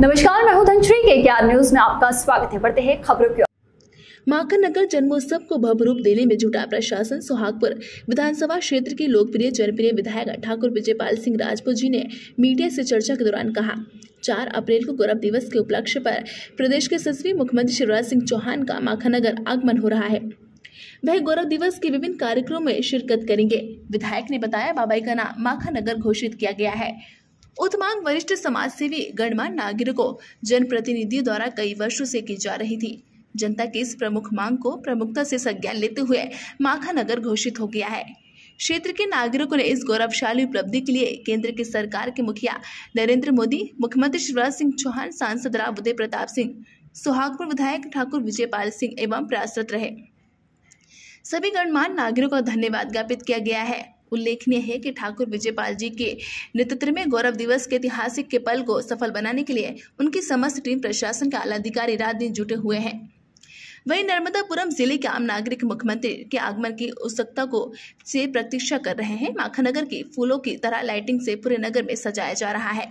नमस्कार मैं हूं धनश्री के ज्ञान न्यूज में आपका स्वागत है बढ़ते हैं खबरों की माखन नगर जन्मोत्सव को भव्य रूप देने में जुटा प्रशासन सुहागपुर विधानसभा क्षेत्र के लोकप्रिय जनप्रिय विधायक ठाकुर विजयपाल सिंह राजपूत जी ने मीडिया से चर्चा के दौरान कहा चार अप्रैल को गौरव दिवस के उपलक्ष्य पर प्रदेश के सचिव मुख्यमंत्री शिवराज सिंह चौहान का माखन नगर आगमन हो रहा है वह गौरव दिवस के विभिन्न कार्यक्रमों में शिरकत करेंगे विधायक ने बताया बाबाई का नाम माखन नगर घोषित किया गया है उक्त मांग वरिष्ठ समाज सेवी गणमान्य नागरिकों जनप्रतिनिधियों द्वारा कई वर्षों से की जा रही थी जनता की इस प्रमुख मांग को प्रमुखता से संज्ञान लेते हुए माखा नगर घोषित हो गया है क्षेत्र के नागरिकों ने इस गौरवशाली उपलब्धि के लिए केंद्र की के सरकार के मुखिया नरेंद्र मोदी मुख्यमंत्री शिवराज सिंह चौहान सांसद राव उदय प्रताप सिंह सुहागपुर विधायक ठाकुर विजयपाल सिंह एवं प्रयासरत रहे सभी गणमान्य नागरिकों का धन्यवाद ज्ञापित किया गया है उल्लेखनीय है कि ठाकुर विजयपाल जी के नेतृत्व में गौरव दिवस के ऐतिहासिक के पल को सफल बनाने के लिए उनकी समस्त टीम प्रशासन के आलाधिकारी रात दिन जुटे हुए हैं वहीं नर्मदापुरम जिले के आम नागरिक मुख्यमंत्री के आगमन की उत्सुकता को से प्रतीक्षा कर रहे हैं माखनगर की फूलों की तरह लाइटिंग से पूरे नगर में सजाया जा रहा है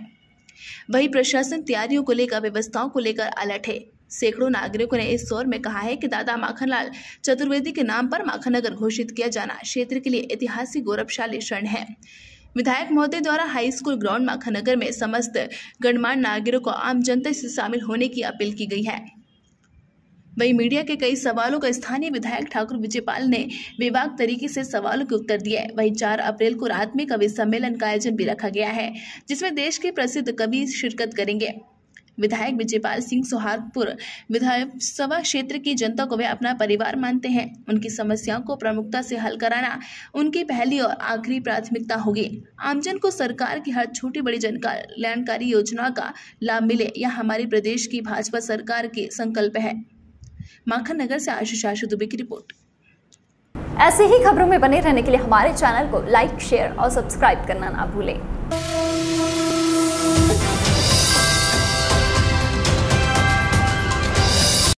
वही प्रशासन तैयारियों को लेकर व्यवस्थाओं को लेकर अलर्ट है सैकड़ों नागरिकों ने इस दौर में कहा है कि दादा माखनलाल चतुर्वेदी के नाम पर माखनगर घोषित किया जाना क्षेत्र के लिए ऐतिहासिक गौरवशाली क्षण है विधायक महोदय द्वारा हाई स्कूल ग्राउंड माखनगर में समस्त गणमान्य नागरिकों को आम जनता से शामिल होने की अपील की गई है वहीं मीडिया के कई सवालों का स्थानीय विधायक ठाकुर विजयपाल ने विभाग तरीके से सवालों के उत्तर दिए वहीं चार अप्रैल को रात में कवि सम्मेलन का आयोजन भी रखा गया है जिसमें देश के प्रसिद्ध कवि शिरकत करेंगे विधायक विजयपाल सिंह सोहागपुर विधानसभा क्षेत्र की जनता को वे अपना परिवार मानते हैं उनकी समस्याओं को प्रमुखता से हल कराना उनकी पहली और आखिरी प्राथमिकता होगी आमजन को सरकार की हर छोटी बड़ी जन कल्याणकारी योजना का लाभ मिले यह हमारे प्रदेश की भाजपा सरकार के संकल्प है माखन नगर से आशीष आशु दुबे की रिपोर्ट ऐसे ही खबरों में बने रहने के लिए हमारे चैनल को लाइक शेयर और सब्सक्राइब करना ना भूलें